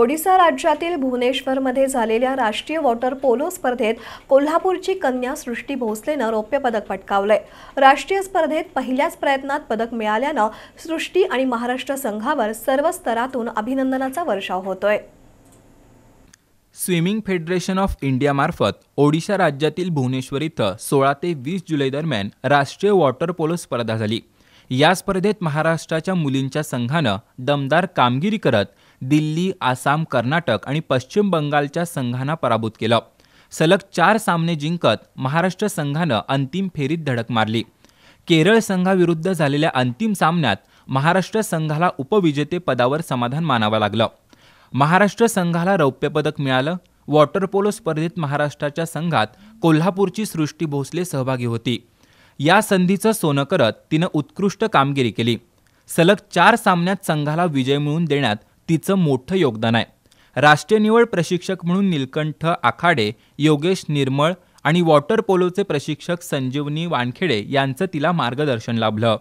ओडिसा राज्यातील भुवनेश्वरमध्ये झालेल्या राष्ट्रीय वॉटर पोलो स्पर्धेत कोल्हापूरची कन्या सृष्टी भोसलेनं रौप्य पदक पटकावलंय राष्ट्रीय स्पर्धेत पहिल्याच प्रयत्नात पदक मिळाल्यानं सृष्टी आणि महाराष्ट्र संघावर सर्व स्तरातून अभिनंदनाचा वर्षाव होतोय स्विमिंग फेडरेशन ऑफ इंडियामार्फत ओडिशा राज्यातील भुवनेश्वर इथं सोळा ते वीस जुलै दरम्यान राष्ट्रीय वॉटर पोलो स्पर्धा झाली या स्पर्धेत महाराष्ट्राच्या मुलींच्या संघानं दमदार कामगिरी करत दिल्ली आसाम कर्नाटक आणि पश्चिम बंगालच्या संघांना पराभूत केलं सलग चार सामने जिंकत महाराष्ट्र संघानं अंतिम फेरीत धडक मारली केरळ संघाविरुद्ध झालेल्या अंतिम सामन्यात महाराष्ट्र संघाला उपविजेते पदावर समाधान मानावं लागलं महाराष्ट्र संघाला रौप्य पदक मिळालं वॉटर पोलो स्पर्धेत महाराष्ट्राच्या संघात कोल्हापूरची सृष्टी भोसले सहभागी होती या संधीचं सोनं करत तिनं उत्कृष्ट कामगिरी केली सलग चार सामन्यात संघाला विजय मिळवून देण्यात तिचं मोठं योगदान आहे राष्ट्रीय निवड प्रशिक्षक म्हणून निलकंठ आखाडे योगेश निर्मळ आणि वॉटर पोलोचे प्रशिक्षक संजीवनी वानखेडे यांचं तिला मार्गदर्शन लाभलं